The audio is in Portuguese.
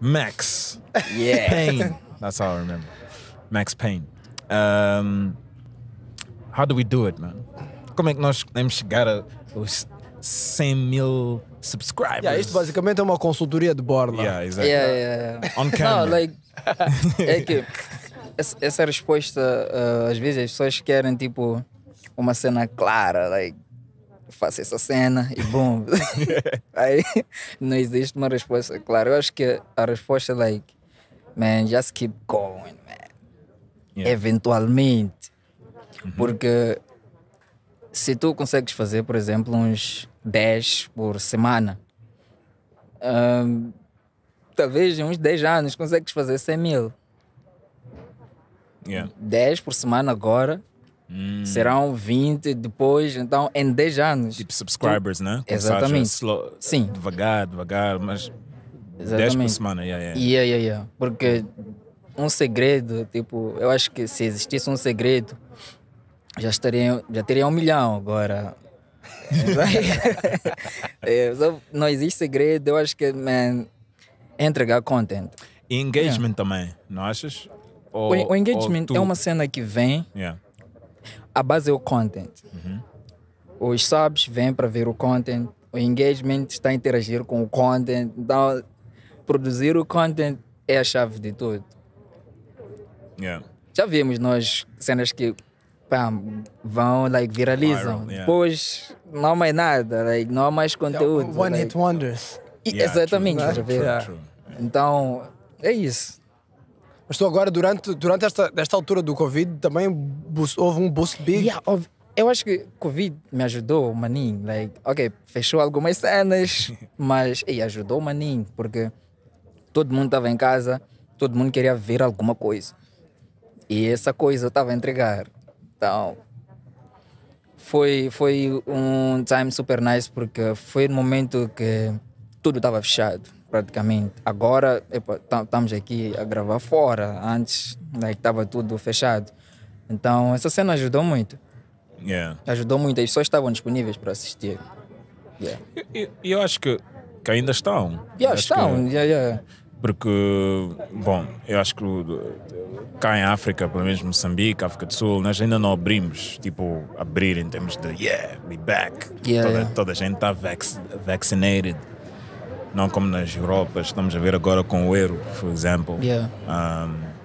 Max yeah. Payne. That's how I remember. Max Payne. Um, how do we do it, man? Como é que nós podemos chegar aos 100 mil subscribers? Yeah, isto basicamente é uma consultoria de borda. Yeah, exactly. yeah, yeah. On camera. Não, like, é que essa resposta, uh, às vezes as pessoas querem, tipo, uma cena clara, like, faço essa cena e bom. Aí não existe uma resposta, claro. Eu acho que a resposta é like, man, just keep going, man. Yeah. Eventualmente. Uhum. Porque se tu consegues fazer, por exemplo, uns 10 por semana, hum, talvez em uns 10 anos consegues fazer 100 mil. Yeah. 10 por semana agora Hum. Serão 20 depois, então em 10 anos. Tipo subscribers, tu... né? Exatamente. Slow, Sim. Devagar, devagar, mas Exatamente. 10 por semana, yeah, yeah. Yeah, yeah, yeah. Porque um segredo, tipo, eu acho que se existisse um segredo, já, estaria, já teria um milhão agora. é, não existe segredo, eu acho que man, é entregar content. E engagement yeah. também, não achas? Ou, o, o, engagement é uma cena que vem. Yeah a base é o content. Uhum. Os subs vêm para ver o content, o engagement está a interagir com o content. Então, produzir o content é a chave de tudo. Yeah. Já vimos nós cenas que pam, vão, like, viralizam. Viral, yeah. Depois não há mais nada, like, não há mais então, conteúdo. one like. hit wonders. E, yeah, exatamente, tá true, true, true. Então, é isso. Mas tu agora, durante, durante esta, esta altura do Covid, também houve um boost big? Yeah, houve, eu acho que Covid me ajudou, maninho. Like, ok, fechou algumas cenas, mas e ajudou, maninho, porque todo mundo estava em casa, todo mundo queria ver alguma coisa. E essa coisa eu estava a entregar. Então, foi, foi um time super nice, porque foi no momento que tudo estava fechado praticamente. Agora tá, estamos aqui a gravar fora, antes né, estava tudo fechado. Então essa cena ajudou muito. Yeah. Ajudou muito, as pessoas estavam disponíveis para assistir. E yeah. eu, eu, acho que, que ainda estão. Yeah, estão, que... yeah, Porque, bom, eu acho que cá em África, pelo menos Moçambique, África do Sul, nós ainda não abrimos, tipo, abrir em termos de yeah, be back. Toda, toda, a gente está vac vaccinated. Não como nas Europas, estamos a ver agora com o euro, por exemplo. Yeah. Um,